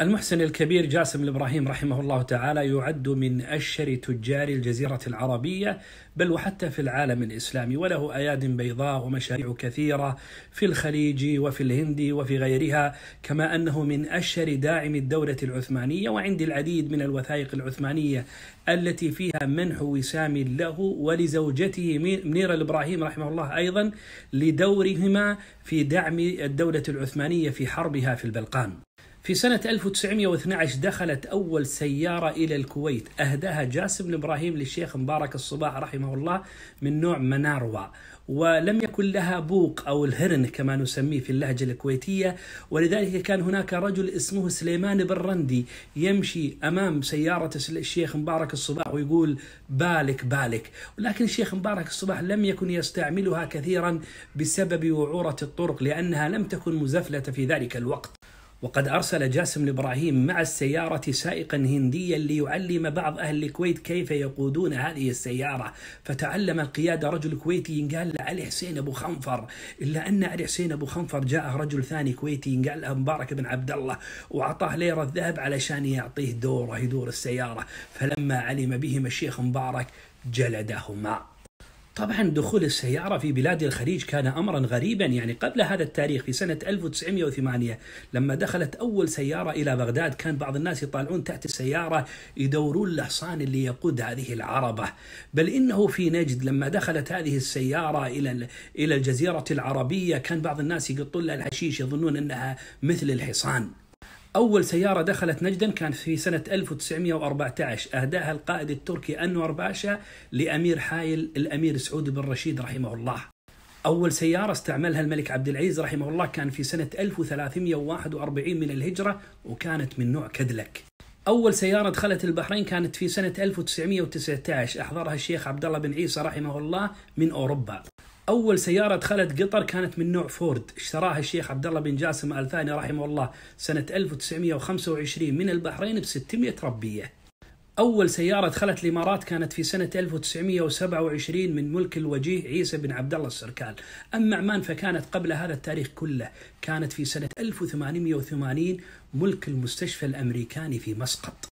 المحسن الكبير جاسم الابراهيم رحمه الله تعالى يعد من اشهر تجار الجزيره العربيه بل وحتى في العالم الاسلامي وله اياد بيضاء ومشاريع كثيره في الخليج وفي الهند وفي غيرها كما انه من اشهر داعم الدوله العثمانيه وعندي العديد من الوثائق العثمانيه التي فيها منح وسام له ولزوجته منيره الابراهيم رحمه الله ايضا لدورهما في دعم الدوله العثمانيه في حربها في البلقان. في سنة 1912 دخلت أول سيارة إلى الكويت أهداها جاسم بن إبراهيم للشيخ مبارك الصباح رحمه الله من نوع مناروا ولم يكن لها بوق أو الهرن كما نسميه في اللهجة الكويتية ولذلك كان هناك رجل اسمه سليمان بن رندي يمشي أمام سيارة الشيخ مبارك الصباح ويقول بالك بالك ولكن الشيخ مبارك الصباح لم يكن يستعملها كثيرا بسبب وعورة الطرق لأنها لم تكن مزفلة في ذلك الوقت وقد أرسل جاسم إبراهيم مع السيارة سائقا هنديا ليعلم بعض أهل الكويت كيف يقودون هذه السيارة فتعلم القيادة رجل كويتي ينقال له علي حسين أبو خنفر إلا أن علي حسين أبو خنفر جاءه رجل ثاني كويتي ينقال له مبارك بن عبد الله وأعطاه ليرة ذهب علشان يعطيه دوره يدور السيارة فلما علم بهما الشيخ مبارك جلدهما طبعا دخول السيارة في بلاد الخليج كان أمرا غريبا يعني قبل هذا التاريخ في سنة 1908 لما دخلت أول سيارة إلى بغداد كان بعض الناس يطالعون تحت السيارة يدورون الحصان اللي يقود هذه العربة بل إنه في نجد لما دخلت هذه السيارة إلى إلى الجزيرة العربية كان بعض الناس يقطون لها الحشيش يظنون أنها مثل الحصان أول سيارة دخلت نجدا كان في سنة 1914 أهداها القائد التركي أنور باشا لأمير حايل الأمير سعود بن رشيد رحمه الله أول سيارة استعملها الملك عبد العزيز رحمه الله كان في سنة 1341 من الهجرة وكانت من نوع كدلك أول سيارة دخلت البحرين كانت في سنة 1919 أحضرها الشيخ عبد الله بن عيسى رحمه الله من أوروبا اول سياره دخلت قطر كانت من نوع فورد اشتراها الشيخ عبد الله بن جاسم الثاني رحمه الله سنه 1925 من البحرين ب 600 ربيه أول سيارة دخلت الإمارات كانت في سنة 1927 من ملك الوجيه عيسى بن عبد الله السركال أما عمان فكانت قبل هذا التاريخ كله كانت في سنة 1880 ملك المستشفى الأمريكاني في مسقط